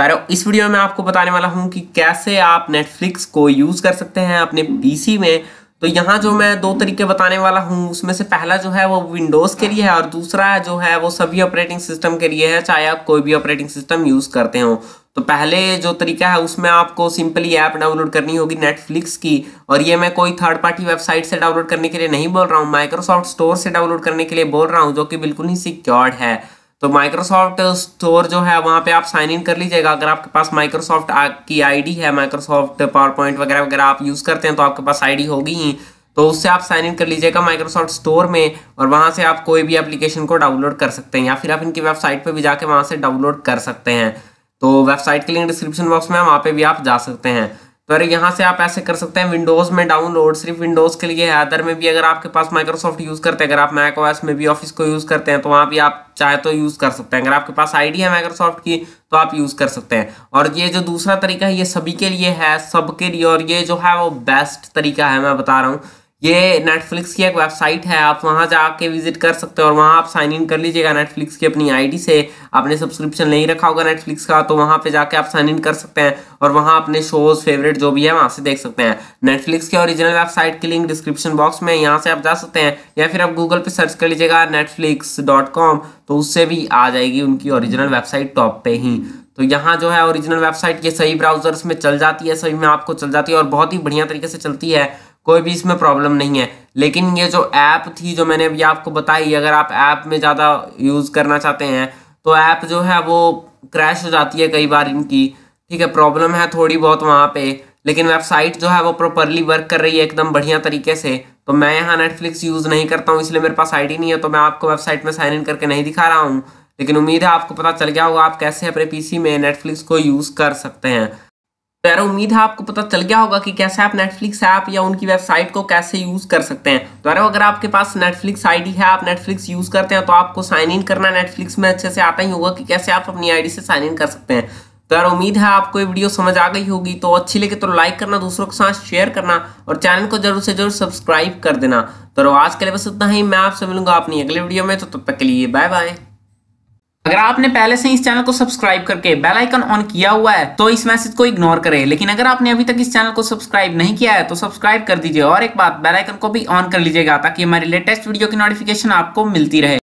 कर इस वीडियो में आपको बताने वाला हूँ कि कैसे आप नेटफ्लिक्स को यूज़ कर सकते हैं अपने पीसी में तो यहाँ जो मैं दो तरीके बताने वाला हूँ उसमें से पहला जो है वो विंडोज़ के लिए है और दूसरा जो है वो सभी ऑपरेटिंग सिस्टम के लिए है चाहे आप कोई भी ऑपरेटिंग सिस्टम यूज़ करते हो तो पहले जो तरीका है उसमें आपको सिंपली ऐप डाउनलोड करनी होगी नेटफ्लिक्स की और ये मैं कोई थर्ड पार्टी वेबसाइट से डाउनलोड करने के लिए नहीं बोल रहा हूँ माइक्रोसॉफ्ट स्टोर से डाउनलोड करने के लिए बोल रहा हूँ जो कि बिल्कुल ही सिक्योर्ड है तो माइक्रोसॉफ्ट स्टोर जो है वहाँ पे आप साइन इन कर लीजिएगा अगर आपके पास माइक्रोसॉफ्ट की आईडी है माइक्रोसॉफ्ट पावर पॉइंट वगैरह वगैरह आप यूज़ करते हैं तो आपके पास आईडी होगी ही तो उससे आप साइन इन कर लीजिएगा माइक्रोसॉफ्ट स्टोर में और वहाँ से आप कोई भी एप्लीकेशन को डाउनलोड कर सकते हैं या फिर आप इनकी वेबसाइट पर भी जाके वहाँ से डाउनलोड कर सकते हैं तो वेबसाइट के लिंक डिस्क्रिप्शन बॉक्स में वहाँ पर भी आप जा सकते हैं तो अरे यहाँ से आप ऐसे कर सकते हैं विंडोज़ में डाउनलोड सिर्फ विंडोज़ के लिए है अदर में भी अगर आपके पास माइक्रोसॉफ्ट यूज़ करते हैं अगर आप मैक ओएस में भी ऑफिस को यूज़ करते हैं तो वहाँ भी आप चाहे तो यूज़ कर सकते हैं अगर आपके पास आईडी है माइक्रोसॉफ्ट की तो आप यूज़ कर सकते हैं और ये जो दूसरा तरीका है ये सभी के लिए है सबके लिए और ये जो है वो बेस्ट तरीका है मैं बता रहा हूँ ये नेटफ्लिक्स की एक वेबसाइट है आप वहाँ जाके विजिट कर सकते हो और वहाँ आप साइन इन कर लीजिएगा नेटफ्लिक्स की अपनी आईडी से आपने सब्सक्रिप्शन नहीं रखा होगा नेटफ्लिक्स का तो वहाँ पे जाके आप साइन इन कर सकते हैं और वहाँ अपने शोज फेवरेट जो भी है वहाँ से देख सकते हैं नेटफ्लिक्स की ओरिजिनल वेबसाइट की लिंक डिस्क्रिप्शन बॉक्स में यहाँ से आप जा सकते हैं या फिर आप गूगल पर सर्च कर लीजिएगा नेटफ्लिक्स तो उससे भी आ जाएगी उनकी ओरिजिनल वेबसाइट टॉप पे ही तो यहाँ जो है ओरिजिनल वेबसाइट ये सही ब्राउजर्स में चल जाती है सही में आपको चल जाती है और बहुत ही बढ़िया तरीके से चलती है कोई भी इसमें प्रॉब्लम नहीं है लेकिन ये जो ऐप थी जो मैंने अभी आपको बताई अगर आप ऐप में ज़्यादा यूज़ करना चाहते हैं तो ऐप जो है वो क्रैश हो जाती है कई बार इनकी ठीक है प्रॉब्लम है थोड़ी बहुत वहाँ पे लेकिन वेबसाइट जो है वो प्रॉपरली वर्क कर रही है एकदम बढ़िया तरीके से तो मैं यहाँ नेटफ्लिक्स यूज़ नहीं करता हूँ इसलिए मेरे पास आईडी नहीं है तो मैं आपको वेबसाइट में साइन इन करके नहीं दिखा रहा हूँ लेकिन उम्मीद है आपको पता चल गया होगा आप कैसे अपने पी में नेटफ्लिक्स को यूज़ कर सकते हैं तो यार उम्मीद है आपको पता चल गया होगा कि कैसे आप नेटफ्लिक्स ऐप या उनकी वेबसाइट को कैसे यूज़ कर सकते हैं तो यार अगर आपके पास नेटफ्लिक्स आईडी है आप नेटफ्लिक्स यूज़ करते हैं तो आपको साइन इन करना नेटफ्लिक्स में अच्छे से आता ही होगा कि कैसे आप अपनी आईडी से साइन इन कर सकते हैं तो यार उम्मीद है आपको ये वीडियो समझ आ गई होगी तो अच्छी लगे तो लाइक करना दूसरों के साथ शेयर करना और चैनल को जरूर से जरूर सब्सक्राइब कर देना तो आज के लिए बस इतना ही मैं आपसे मिलूंगा अपनी अगले वीडियो में तो तब तक के लिए बाय बाय अगर आपने पहले से इस चैनल को सब्सक्राइब करके बेल आइकन ऑन किया हुआ है तो इस मैसेज को इग्नोर करें लेकिन अगर आपने अभी तक इस चैनल को सब्सक्राइब नहीं किया है तो सब्सक्राइब कर दीजिए और एक बात बेल आइकन को भी ऑन कर लीजिएगा ताकि हमारी लेटेस्ट वीडियो की नोटिफिकेशन आपको मिलती रहे